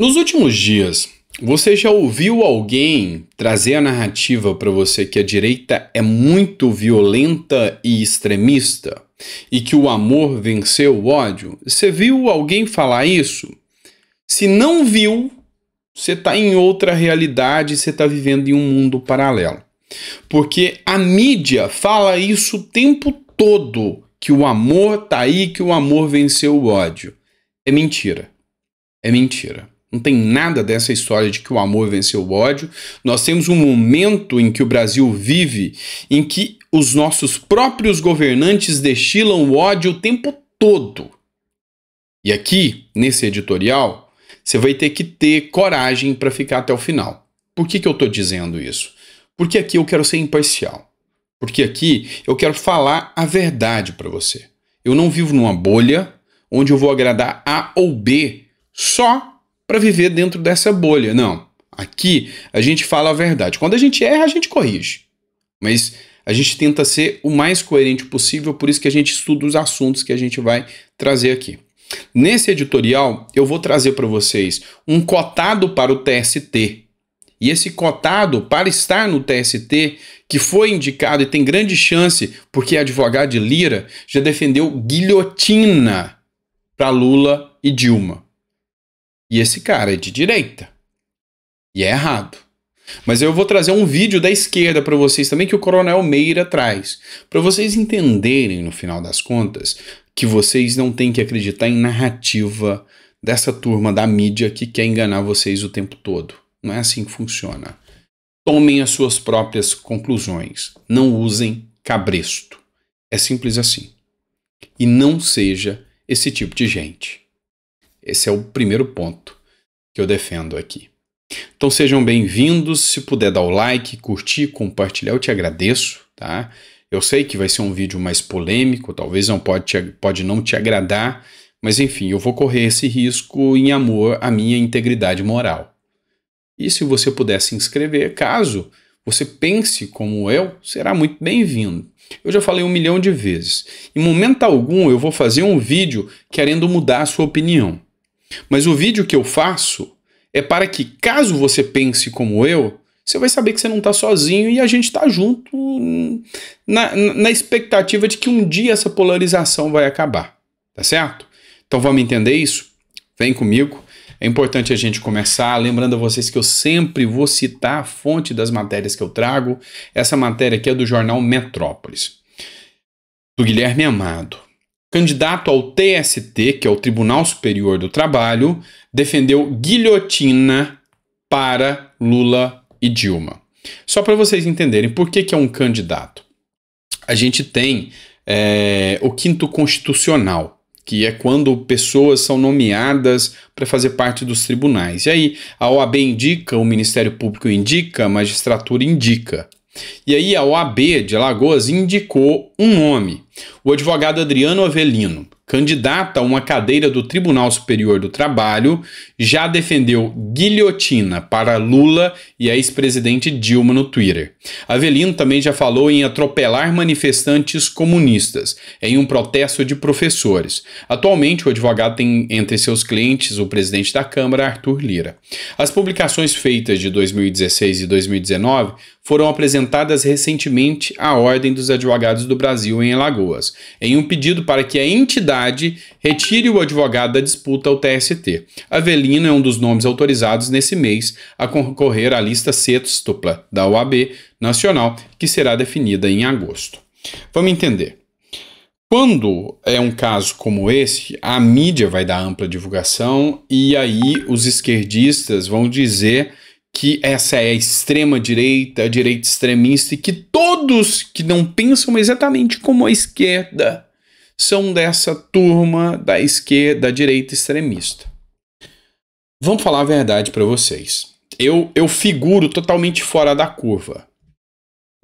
Nos últimos dias, você já ouviu alguém trazer a narrativa para você que a direita é muito violenta e extremista e que o amor venceu o ódio? Você viu alguém falar isso? Se não viu, você está em outra realidade, você está vivendo em um mundo paralelo. Porque a mídia fala isso o tempo todo: que o amor tá aí, que o amor venceu o ódio. É mentira. É mentira. Não tem nada dessa história de que o amor venceu o ódio. Nós temos um momento em que o Brasil vive em que os nossos próprios governantes destilam o ódio o tempo todo. E aqui, nesse editorial, você vai ter que ter coragem para ficar até o final. Por que, que eu estou dizendo isso? Porque aqui eu quero ser imparcial. Porque aqui eu quero falar a verdade para você. Eu não vivo numa bolha onde eu vou agradar A ou B só para viver dentro dessa bolha. Não. Aqui a gente fala a verdade. Quando a gente erra, a gente corrige. Mas a gente tenta ser o mais coerente possível, por isso que a gente estuda os assuntos que a gente vai trazer aqui. Nesse editorial, eu vou trazer para vocês um cotado para o TST. E esse cotado para estar no TST, que foi indicado e tem grande chance, porque advogado de Lira já defendeu guilhotina para Lula e Dilma. E esse cara é de direita. E é errado. Mas eu vou trazer um vídeo da esquerda para vocês também que o Coronel Meira traz, para vocês entenderem no final das contas que vocês não têm que acreditar em narrativa dessa turma da mídia que quer enganar vocês o tempo todo. Não é assim que funciona. Tomem as suas próprias conclusões. Não usem cabresto. É simples assim. E não seja esse tipo de gente. Esse é o primeiro ponto que eu defendo aqui. Então sejam bem-vindos. Se puder dar o like, curtir, compartilhar, eu te agradeço, tá? Eu sei que vai ser um vídeo mais polêmico, talvez não pode, te, pode não te agradar, mas enfim, eu vou correr esse risco em amor à minha integridade moral. E se você puder se inscrever, caso você pense como eu, será muito bem-vindo. Eu já falei um milhão de vezes. Em momento algum eu vou fazer um vídeo querendo mudar a sua opinião. Mas o vídeo que eu faço é para que, caso você pense como eu, você vai saber que você não está sozinho e a gente está junto na, na expectativa de que um dia essa polarização vai acabar. Tá certo? Então vamos entender isso? Vem comigo. É importante a gente começar, lembrando a vocês que eu sempre vou citar a fonte das matérias que eu trago. Essa matéria aqui é do jornal Metrópolis, do Guilherme Amado. Candidato ao TST, que é o Tribunal Superior do Trabalho, defendeu guilhotina para Lula e Dilma. Só para vocês entenderem por que, que é um candidato. A gente tem é, o quinto constitucional, que é quando pessoas são nomeadas para fazer parte dos tribunais. E aí a OAB indica, o Ministério Público indica, a magistratura indica. E aí a OAB de Alagoas indicou um nome, o advogado Adriano Avelino, candidato a uma cadeira do Tribunal Superior do Trabalho, já defendeu guilhotina para Lula e a ex-presidente Dilma no Twitter. Avelino também já falou em atropelar manifestantes comunistas em um protesto de professores. Atualmente, o advogado tem entre seus clientes o presidente da Câmara, Arthur Lira. As publicações feitas de 2016 e 2019 foram apresentadas recentemente à Ordem dos Advogados do Brasil em Alagoas, em um pedido para que a entidade retire o advogado da disputa ao TST. Avelino é um dos nomes autorizados nesse mês a concorrer à lista sextupla da OAB Nacional, que será definida em agosto. Vamos entender. Quando é um caso como esse, a mídia vai dar ampla divulgação e aí os esquerdistas vão dizer que essa é a extrema direita, a direita extremista e que todos que não pensam exatamente como a esquerda são dessa turma da esquerda, da direita extremista. Vamos falar a verdade para vocês. Eu, eu figuro totalmente fora da curva.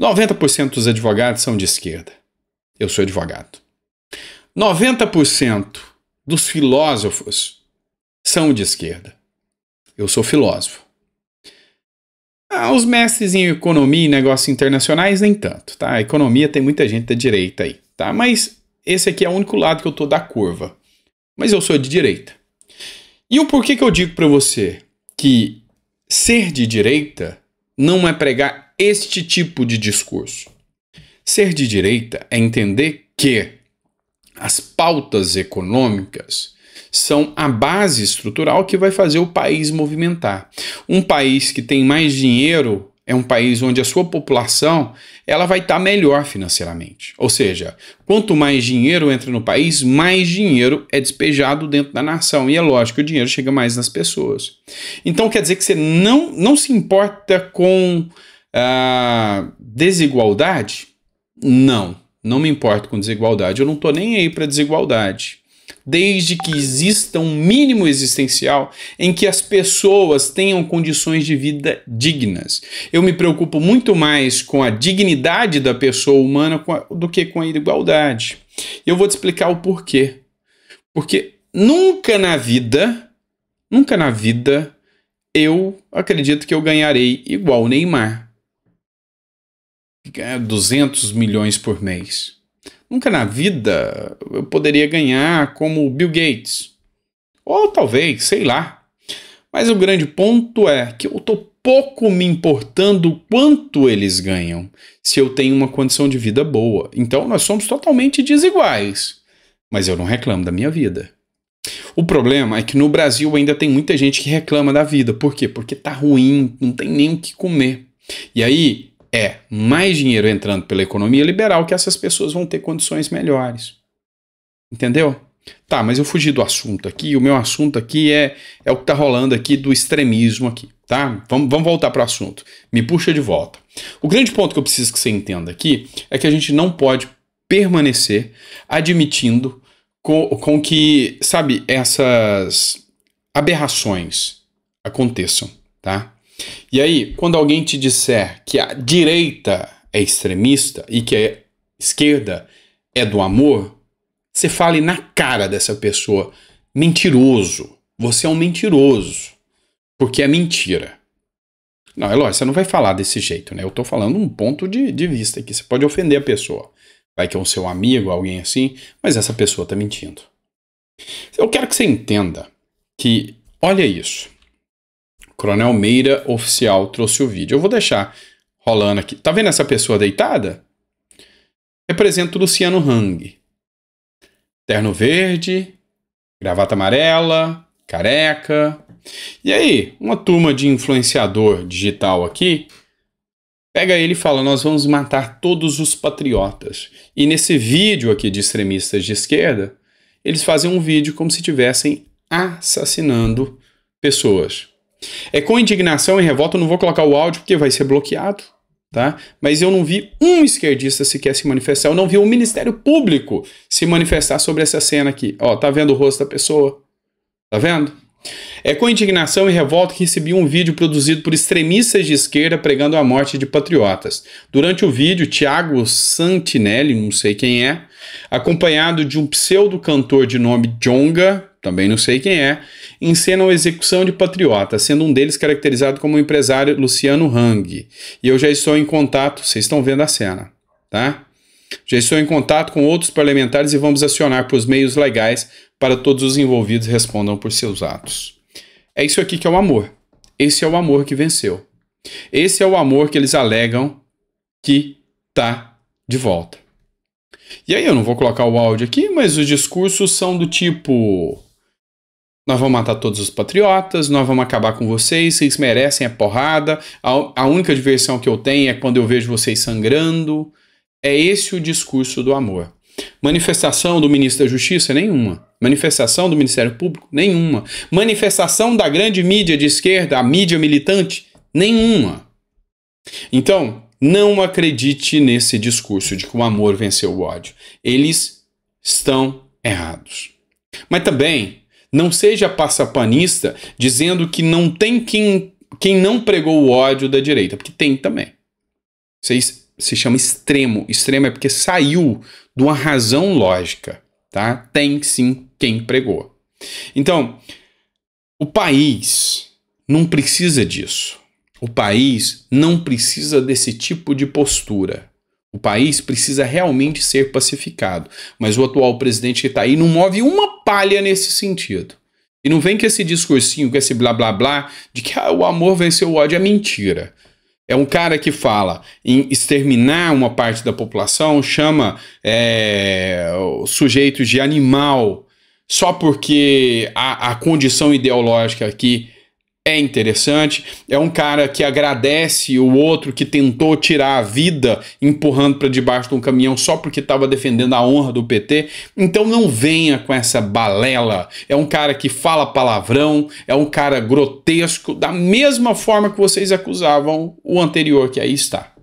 90% dos advogados são de esquerda. Eu sou advogado. 90% dos filósofos são de esquerda. Eu sou filósofo. Ah, os mestres em economia e negócios internacionais, nem tanto, tá? A economia tem muita gente da direita aí, tá? Mas esse aqui é o único lado que eu tô da curva. Mas eu sou de direita. E o porquê que eu digo para você que ser de direita não é pregar este tipo de discurso. Ser de direita é entender que as pautas econômicas são a base estrutural que vai fazer o país movimentar. Um país que tem mais dinheiro é um país onde a sua população ela vai estar tá melhor financeiramente. Ou seja, quanto mais dinheiro entra no país, mais dinheiro é despejado dentro da nação. E é lógico que o dinheiro chega mais nas pessoas. Então quer dizer que você não, não se importa com a ah, desigualdade? Não, não me importo com desigualdade. Eu não estou nem aí para desigualdade desde que exista um mínimo existencial em que as pessoas tenham condições de vida dignas. Eu me preocupo muito mais com a dignidade da pessoa humana do que com a igualdade. Eu vou te explicar o porquê. Porque nunca na vida, nunca na vida, eu acredito que eu ganharei igual o Neymar. 200 milhões por mês. Nunca na vida eu poderia ganhar como Bill Gates. Ou talvez, sei lá. Mas o grande ponto é que eu estou pouco me importando quanto eles ganham, se eu tenho uma condição de vida boa. Então nós somos totalmente desiguais. Mas eu não reclamo da minha vida. O problema é que no Brasil ainda tem muita gente que reclama da vida. Por quê? Porque tá ruim, não tem nem o que comer. E aí é mais dinheiro entrando pela economia liberal que essas pessoas vão ter condições melhores. Entendeu? Tá, mas eu fugi do assunto aqui. O meu assunto aqui é, é o que tá rolando aqui do extremismo aqui, tá? Vamos, vamos voltar para o assunto. Me puxa de volta. O grande ponto que eu preciso que você entenda aqui é que a gente não pode permanecer admitindo com, com que, sabe, essas aberrações aconteçam, tá? E aí, quando alguém te disser que a direita é extremista e que a esquerda é do amor, você fale na cara dessa pessoa: mentiroso. Você é um mentiroso. Porque é mentira. Não, Elói, é você não vai falar desse jeito, né? Eu tô falando um ponto de, de vista aqui. Você pode ofender a pessoa. Vai que é um seu amigo, alguém assim, mas essa pessoa tá mentindo. Eu quero que você entenda que, olha isso. Coronel Meira Oficial trouxe o vídeo. Eu vou deixar rolando aqui. Tá vendo essa pessoa deitada? Representa Luciano Hang. Terno verde, gravata amarela, careca. E aí, uma turma de influenciador digital aqui pega ele e fala: Nós vamos matar todos os patriotas. E nesse vídeo aqui de extremistas de esquerda, eles fazem um vídeo como se estivessem assassinando pessoas. É com indignação e revolta, eu não vou colocar o áudio porque vai ser bloqueado, tá? Mas eu não vi um esquerdista sequer se manifestar, eu não vi o um Ministério Público se manifestar sobre essa cena aqui. Ó, tá vendo o rosto da pessoa? Tá vendo? É com indignação e revolta que recebi um vídeo produzido por extremistas de esquerda pregando a morte de patriotas. Durante o vídeo, Tiago Santinelli, não sei quem é, acompanhado de um pseudo cantor de nome Jonga, também não sei quem é, encenam a execução de patriotas, sendo um deles caracterizado como o empresário Luciano Hang. E eu já estou em contato, vocês estão vendo a cena, tá? Já estou em contato com outros parlamentares e vamos acionar por meios legais para todos os envolvidos respondam por seus atos. É isso aqui que é o amor. Esse é o amor que venceu. Esse é o amor que eles alegam que tá de volta. E aí eu não vou colocar o áudio aqui, mas os discursos são do tipo nós vamos matar todos os patriotas, nós vamos acabar com vocês, vocês merecem a porrada. A, a única diversão que eu tenho é quando eu vejo vocês sangrando. É esse o discurso do amor. Manifestação do ministro da Justiça? Nenhuma. Manifestação do Ministério Público? Nenhuma. Manifestação da grande mídia de esquerda, a mídia militante? Nenhuma. Então, não acredite nesse discurso de que o amor venceu o ódio. Eles estão errados. Mas também não seja passapanista dizendo que não tem quem, quem não pregou o ódio da direita, porque tem também. Vocês se chama extremo. Extremo é porque saiu de uma razão lógica, tá? Tem sim quem pregou. Então, o país não precisa disso. O país não precisa desse tipo de postura. O país precisa realmente ser pacificado, mas o atual presidente que está aí não move uma palha nesse sentido. E não vem com esse discursinho, com esse blá blá blá, de que ah, o amor venceu o ódio, é mentira. É um cara que fala em exterminar uma parte da população, chama é, sujeitos de animal, só porque a, a condição ideológica aqui é interessante. É um cara que agradece o outro que tentou tirar a vida empurrando para debaixo de um caminhão só porque estava defendendo a honra do PT. Então não venha com essa balela. É um cara que fala palavrão, é um cara grotesco, da mesma forma que vocês acusavam o anterior que aí está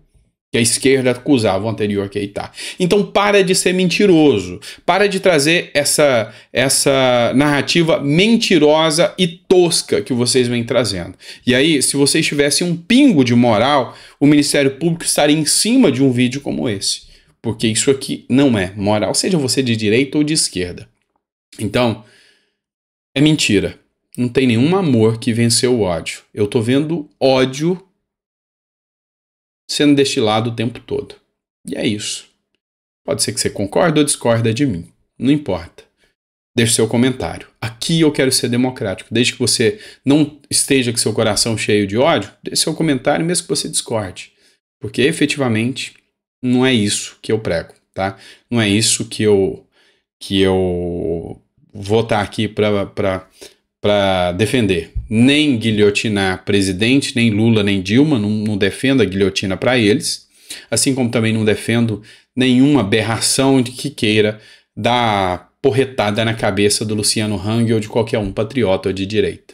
que a esquerda acusava o anterior tá. Então para de ser mentiroso, para de trazer essa, essa narrativa mentirosa e tosca que vocês vêm trazendo. E aí, se vocês tivessem um pingo de moral, o Ministério Público estaria em cima de um vídeo como esse, porque isso aqui não é moral, seja você de direita ou de esquerda. Então, é mentira. Não tem nenhum amor que venceu o ódio. Eu tô vendo ódio sendo destilado o tempo todo. E é isso. Pode ser que você concorde ou discorda é de mim. Não importa. Deixe seu comentário. Aqui eu quero ser democrático. Desde que você não esteja com seu coração cheio de ódio, deixe seu comentário mesmo que você discorde. Porque efetivamente não é isso que eu prego, tá? Não é isso que eu que eu vou estar aqui para para defender. Nem guilhotinar presidente, nem Lula, nem Dilma, não, não defendo a guilhotina para eles. Assim como também não defendo nenhuma aberração de que queira dar porretada na cabeça do Luciano Hang ou de qualquer um patriota de direita.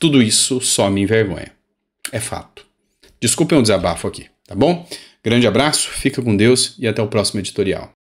Tudo isso só me envergonha. É fato. Desculpem o desabafo aqui, tá bom? Grande abraço, fica com Deus e até o próximo editorial.